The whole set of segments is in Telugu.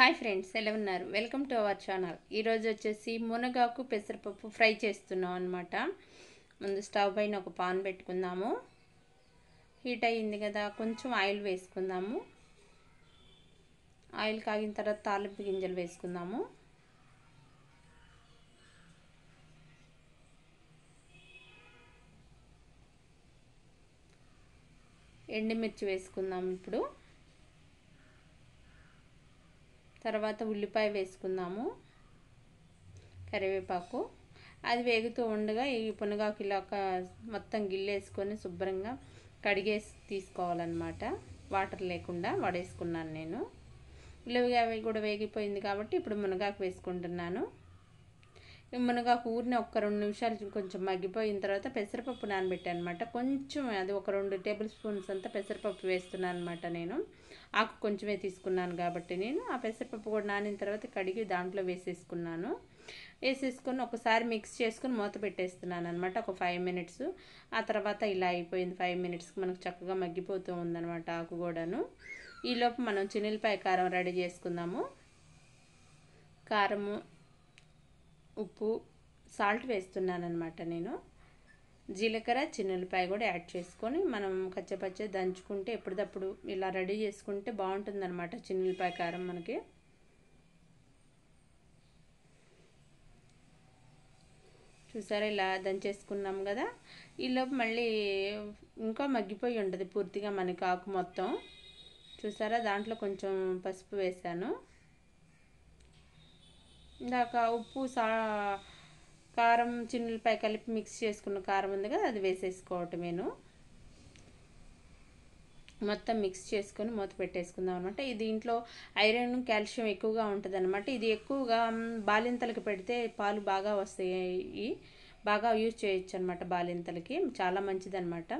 హాయ్ ఫ్రెండ్స్ ఎలా ఉన్నారు వెల్కమ్ టు అవర్ ఛానల్ ఈరోజు వచ్చేసి మునగాకు పెసరపప్పు ఫ్రై చేస్తున్నాం అనమాట ముందు స్టవ్ పైన ఒక పాన్ పెట్టుకుందాము హీట్ అయ్యింది కదా కొంచెం ఆయిల్ వేసుకుందాము ఆయిల్ కాగిన తర్వాత తాలింపు గింజలు వేసుకుందాము ఎండుమిర్చి వేసుకుందాము ఇప్పుడు తర్వాత ఉల్లిపాయ వేసుకుందాము కరివేపాకు అది వేగుతూ ఉండగా ఈ పునగాకు ఇలా మొత్తం గిల్లేసుకొని శుభ్రంగా కడిగేసి తీసుకోవాలన్నమాట వాటర్ లేకుండా వడేసుకున్నాను నేను ఉల్లిపాయ కూడా వేగిపోయింది కాబట్టి ఇప్పుడు మునగాకు వేసుకుంటున్నాను మనకు కూరిన ఒక రెండు నిమిషాలు కొంచెం మగ్గిపోయిన తర్వాత పెసరపప్పు నానబెట్టాను అనమాట కొంచెం అది ఒక రెండు టేబుల్ స్పూన్స్ అంతా పెసరపప్పు వేస్తున్నాను అనమాట నేను ఆకు కొంచెమే తీసుకున్నాను కాబట్టి నేను ఆ పెసరపప్పు కూడా నానిన తర్వాత కడిగి దాంట్లో వేసేసుకున్నాను వేసేసుకొని ఒకసారి మిక్స్ చేసుకుని మూత పెట్టేస్తున్నాను అనమాట ఒక ఫైవ్ మినిట్స్ ఆ తర్వాత ఇలా అయిపోయింది ఫైవ్ మినిట్స్కి మనకు చక్కగా మగ్గిపోతూ ఉందనమాట ఆకు కూడాను ఈలోపు మనం చిన్నపాయ కారం రెడీ చేసుకుందాము కారము ఉప్పు సాల్ట్ వేస్తున్నాను అనమాట నేను జీలకర్ర చిన్నులపాయ కూడా యాడ్ చేసుకొని మనం కచ్చపచ్చ దంచుకుంటే ఎప్పటిదప్పుడు ఇలా రెడీ చేసుకుంటే బాగుంటుందన్నమాట ఉల్లిపాయ కారం మనకి చూసారా ఇలా దంచేసుకున్నాం కదా ఈలోపు మళ్ళీ ఇంకా మగ్గిపోయి ఉంటుంది పూర్తిగా మనకి ఆకు మొత్తం చూసారా దాంట్లో కొంచెం పసుపు వేసాను ఇందాక ఉప్పు సా కారం చిన్నులపై కలిపి మిక్స్ చేసుకున్న కారం ఉంది కదా అది వేసేసుకోవటం నేను మొత్తం మిక్స్ చేసుకొని మూత పెట్టేసుకుందాం అనమాట ఇది దీంట్లో ఐరన్ కాల్షియం ఎక్కువగా ఉంటుంది అనమాట ఇది ఎక్కువగా బాలింతలకు పెడితే పాలు బాగా వస్తాయి బాగా యూజ్ చేయొచ్చు అనమాట బాలింతలకి చాలా మంచిదనమాట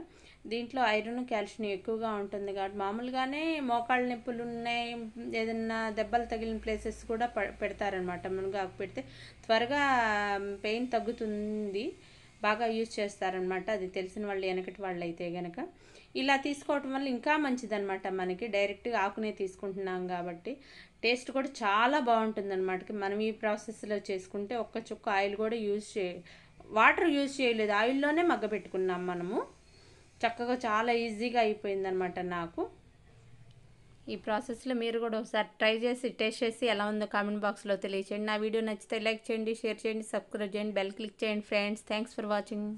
దీంట్లో ఐరన్ కాల్షియం ఎక్కువగా ఉంటుంది కాబట్టి మామూలుగానే మోకాళ్ళ నొప్పులు ఉన్నాయి ఏదన్నా దెబ్బలు తగిలిన ప్లేసెస్ కూడా పెడతారనమాట మునగాకు పెడితే త్వరగా పెయిన్ తగ్గుతుంది బాగా యూజ్ చేస్తారనమాట అది తెలిసిన వాళ్ళు వెనకటి వాళ్ళు అయితే గనక ఇలా తీసుకోవటం వల్ల ఇంకా మంచిదనమాట మనకి డైరెక్ట్గా ఆకునే తీసుకుంటున్నాం కాబట్టి టేస్ట్ కూడా చాలా బాగుంటుంది అనమాట మనం ఈ ప్రాసెస్లో చేసుకుంటే ఒక్క చుక్క ఆయిల్ కూడా యూజ్ చే వాటర్ యూజ్ చేయలేదు ఆయిల్లోనే మగ్గ పెట్టుకున్నాం మనము చక్కగా చాలా ఈజీగా అయిపోయిందనమాట నాకు ఈ ప్రాసెస్లో మీరు కూడా ఒకసారి ట్రై చేసి టేస్ట్ చేసి ఎలా ఉందో కామెంట్ బాక్స్లో తెలియచేయండి నా వీడియో నచ్చితే లైక్ చేయండి షేర్ చేయండి సబ్స్క్రైబ్ చేయండి బెల్ క్లిక్ చేయండి ఫ్రెండ్స్ థ్యాంక్స్ ఫర్ వాచింగ్